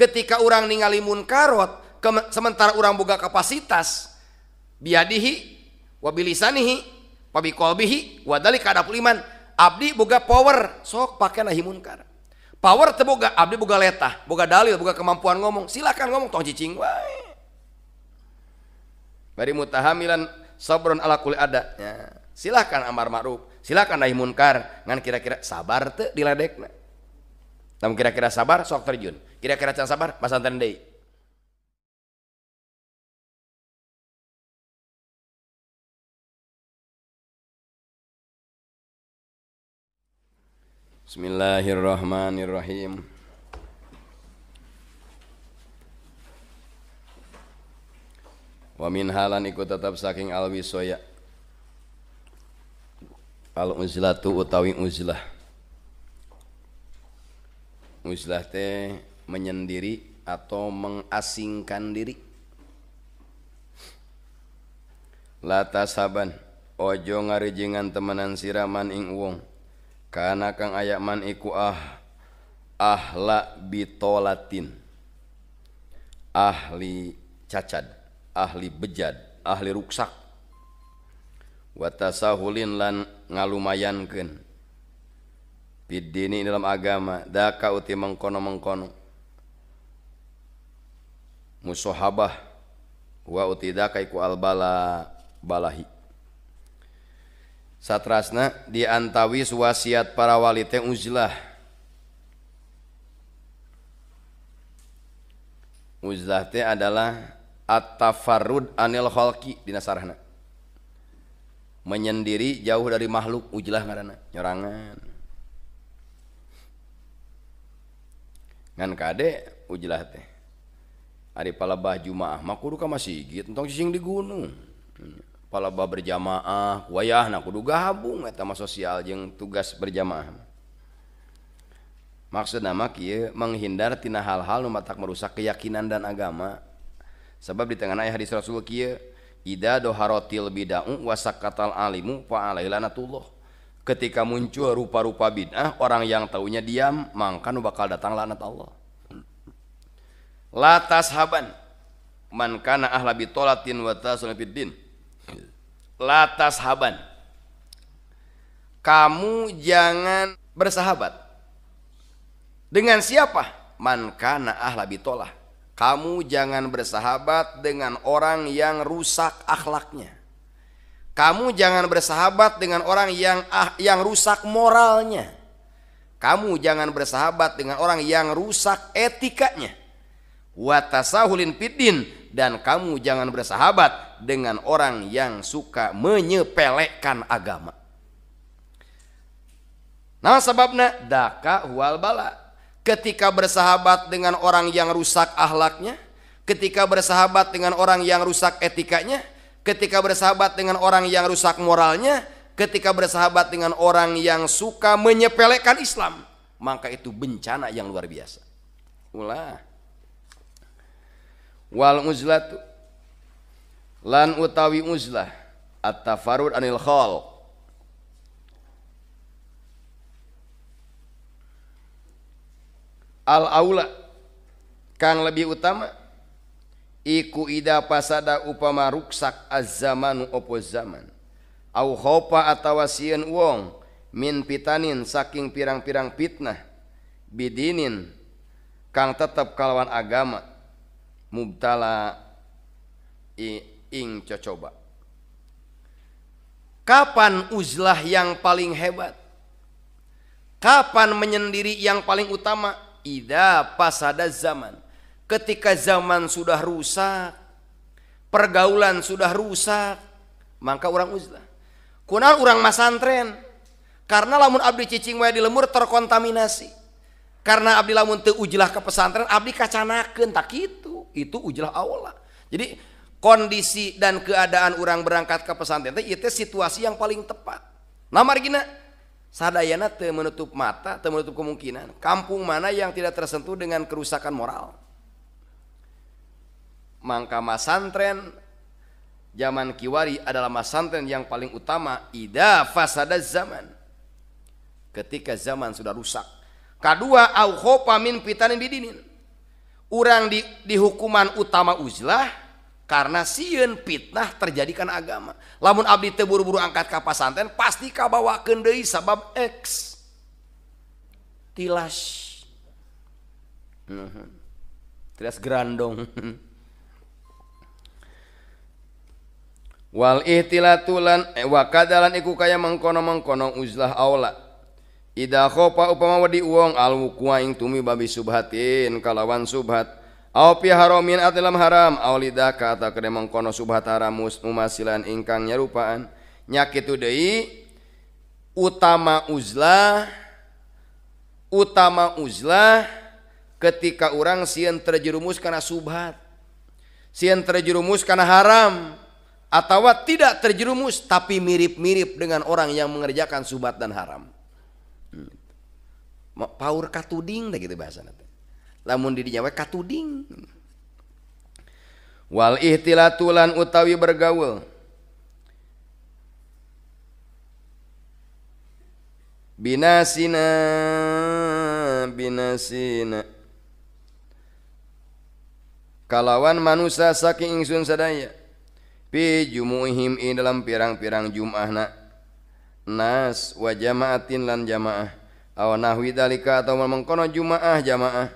ketika orang ningali munkarot sementara orang boga kapasitas biadihi wabilisanihi pabikolbihi wadali kadap liman abdi boga power sok pakai nahi munkar power teboga abdi boga letah boga dalil boga kemampuan ngomong silakan ngomong tong cicing wae bari mutahamilan sabron ala kuli ada ya. silakan amar ma'ruf silakan nahi munkar ngan kira-kira sabar te diledekna namun kira-kira sabar, sok terjun. Kira-kira can sabar, pasanten deui. Bismillahirrahmanirrahim. Wa min halan ikut tetap saking alwi soya. Al-uzlatu utawi uzlah. Muslah teh menyendiri atau mengasingkan diri. Lata saban ojo ngarejengan temenan siraman ing uong, Karena kang ayak man iku ah ahla bitolatin. Ahli cacat ahli bejad, ahli ruksak. Watasahulin lan ngalumayankeun Bidini dalam agama Daka uti mengkono-mengkono Musohabah Wa uti daka iku albala balahi Satrasna diantawis wasiat para wali teh uzlah Uzlah teh adalah at-tafarrud anil khalqi dina menyendiri jauh dari makhluk uzlah ngaranna nyorangan ngan kade ujilah teh hari palabah jumaah mah kudu ka sigit entong cicing di gunung hmm. palabah berjamaah wayahna kudu gabung eta mah sosial jeung tugas berjamaah maksud nama kia menghindar tina hal-hal nu matak merusak keyakinan dan agama sebab di tengah ayah hadis Rasul kia, ida doharotil bida'u wasakatal alimu fa ketika muncul rupa-rupa bid'ah orang yang taunya diam maka bakal datang lanat Allah La haban, man kana ahla bitolatin wa tasun fid din. La tashaban. Kamu jangan bersahabat. Dengan siapa? Man kana ahla bitolah. Kamu jangan bersahabat dengan orang yang rusak akhlaknya. Kamu jangan bersahabat dengan orang yang ah, yang rusak moralnya. Kamu jangan bersahabat dengan orang yang rusak etikanya watasahulin pidin dan kamu jangan bersahabat dengan orang yang suka menyepelekan agama. Nah sebabnya daka hual bala. Ketika bersahabat dengan orang yang rusak ahlaknya, ketika bersahabat dengan orang yang rusak etikanya, ketika bersahabat dengan orang yang rusak moralnya, ketika bersahabat dengan orang yang suka menyepelekan Islam, maka itu bencana yang luar biasa. Ulah wal uzlatu lan utawi uzlah at-tafarud anil khal al aula kang lebih utama iku ida pasada upama ruksak az-zamanu opo zaman au khopa atawa sieun wong min pitanin saking pirang-pirang fitnah bidinin kang tetep kalawan agama mubtala ing cocoba. Kapan uzlah yang paling hebat? Kapan menyendiri yang paling utama? Ida pasada zaman. Ketika zaman sudah rusak, pergaulan sudah rusak, maka orang uzlah. Kunal orang masantren. Karena lamun abdi cicing wae di lemur terkontaminasi karena Abdi lamun teu ujlah ke pesantren Abdi kacanakeun tak gitu. itu itu ujlah Allah jadi kondisi dan keadaan orang berangkat ke pesantren itu situasi yang paling tepat nah margina sadayana teu menutup mata teu menutup kemungkinan kampung mana yang tidak tersentuh dengan kerusakan moral mangka masantren zaman kiwari adalah masantren yang paling utama ida fasada zaman ketika zaman sudah rusak Kedua, au khofa min fitanin bidinin. Urang di, di hukuman utama uzlah karena sieun fitnah terjadikan agama. Lamun abdi teu buru-buru angkat ka pasanten pasti kabawakeun deui sabab X. Tilas. Tilas grandong. Wal ihtilatulan eh, wa kadalan iku kaya mengkono-mengkono uzlah aula Ida khopa upama wedi uang al wukua ing tumi babi subhatin kalawan subhat au pi haramin atilam haram au lidah ka ata kede mengkono subhat haram mumasilan ingkang nyarupaan nyakitu deui utama uzlah utama uzlah ketika orang sien terjerumus karena subhat sien terjerumus karena haram atau tidak terjerumus tapi mirip-mirip dengan orang yang mengerjakan subhat dan haram power katuding gitu bahasa nanti lamun di dinyawa katuding wal ihtilatulan utawi bergaul binasina binasina kalawan manusia saking ingsun sadaya pi jumuhim in dalam pirang-pirang jum'ahna nas wa jama'atin lan jama'ah aw nahwi dalika atau mengkono jumaah jamaah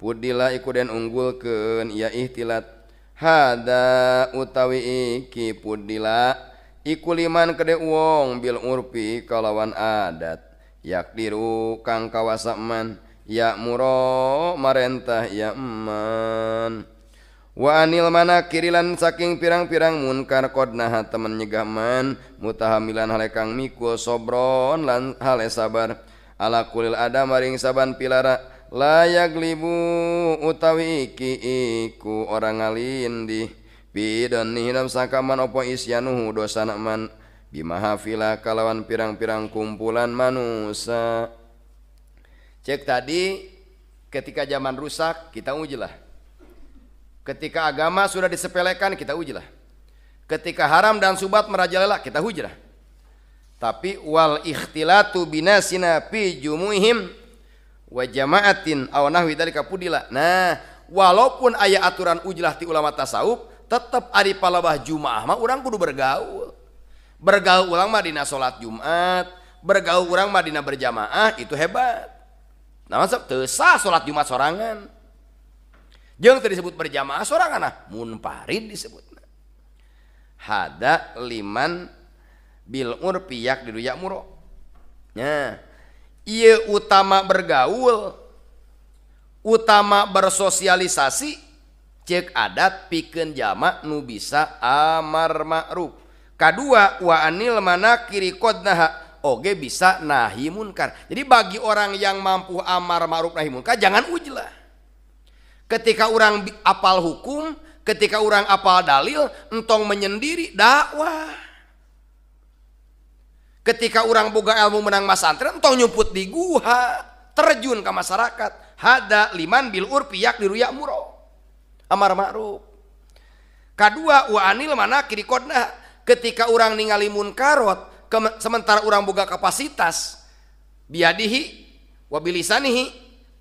pudila iku den ken, ya ihtilat hada utawi iki pudila ikuliman liman kede wong bil urpi kalawan adat yak diru kang kawasaman yak muro marentah ya eman Wa anil mana kirilan saking pirang-pirang munkar kodnah temen nyegaman mutahamilan halekang kang mikul sobron lan hale sabar ala kulil ada maring saban pilara layak libu utawi iki iku orang di bidon dalam sakaman opo isyanuhu dosa nakman bimahafila kalawan pirang-pirang kumpulan manusia cek tadi ketika zaman rusak kita ujilah ketika agama sudah disepelekan kita ujilah ketika haram dan subat merajalela kita hujrah tapi wal ikhtilatu binasina fi jumuihim wa jama'atin aw nahwi dalika pudila nah walaupun aya aturan ujlah ti ulama tasawuf tetap ari palabah jumaah mah urang kudu bergaul bergaul urang mah dina salat jumat bergaul urang mah dina berjamaah itu hebat nah masuk teu sah salat jumat sorangan jeung teu disebut berjamaah sorangan nah munfarid disebut. hada liman bil yak di duya muro ya iya utama bergaul utama bersosialisasi cek adat piken jama, nu bisa amar ma'ruf kedua wa anil mana kiri kodnaha oge bisa nahi munkar jadi bagi orang yang mampu amar ma'ruf nahi munkar jangan ujilah. ketika orang apal hukum ketika orang apal dalil entong menyendiri dakwah ketika orang boga ilmu menang mas santri entah nyumput di guha terjun ke masyarakat hada liman bil urpiyak diruya muro amar ma'ruf kedua wa anil mana kiri kodna ketika orang ningali karot sementara orang boga kapasitas biadihi wabilisanihi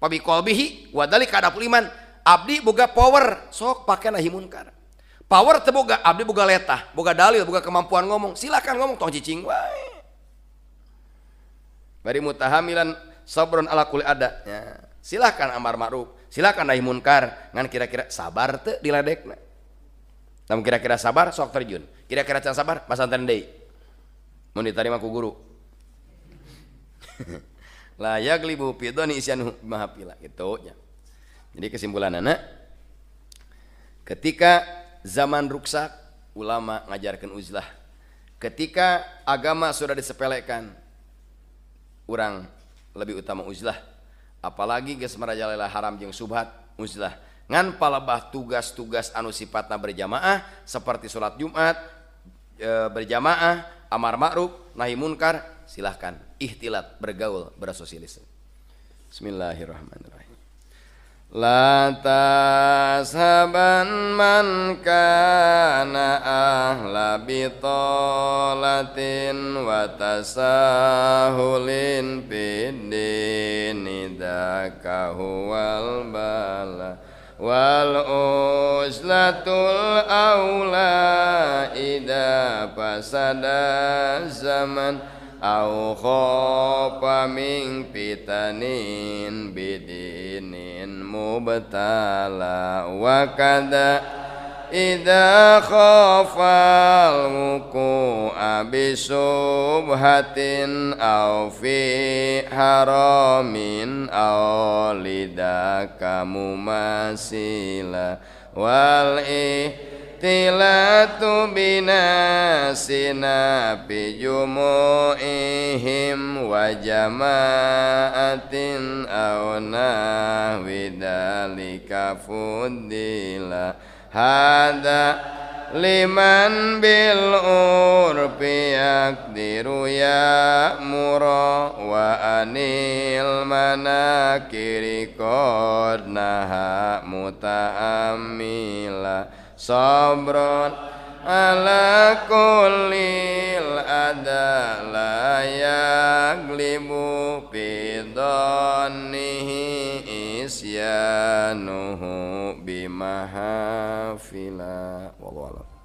pabikolbihi wadali kada puliman abdi boga power sok pakai nahi munkar power teboga abdi boga letah boga dalil boga kemampuan ngomong silakan ngomong tong cicing wae bari mutahamilan sabron ala kuli ada ya. silahkan amar ma'ruf silahkan nahi munkar ngan kira-kira sabar teu diladekna namun kira-kira sabar sok terjun kira-kira can sabar pasantren deui mun ditarima ku guru layak libu pidoni isyan mahapila itu ya. jadi kesimpulan anak ketika zaman ruksak ulama ngajarkan uzlah ketika agama sudah disepelekan orang lebih utama uzlah apalagi geus merajalela haram jeung subhat uzlah ngan palebah tugas-tugas anu sifatna berjamaah seperti sholat Jumat e, berjamaah amar ma'ruf nahi munkar silahkan ihtilat bergaul bersosialisasi Bismillahirrahmanirrahim La tasaban man kana ahla bitolatin wa tasahulin bidini dakahuwal bala wal uslatul aula ida pasada zaman au paming pitanin bidini mubtala wa kada idza khafal muku abisubhatin aw fi haramin aw lidaka mumasila wal ih Tilatu ibtilatu binasina jumu'ihim wa jama'atin aw widalika fudila hada liman bil urfi yakdiru ya mura wa anil manakiri qad naha muta'ammila sabron ala kulil adala yang yaglibu pidonihi isyanuhu bimahafila wallahu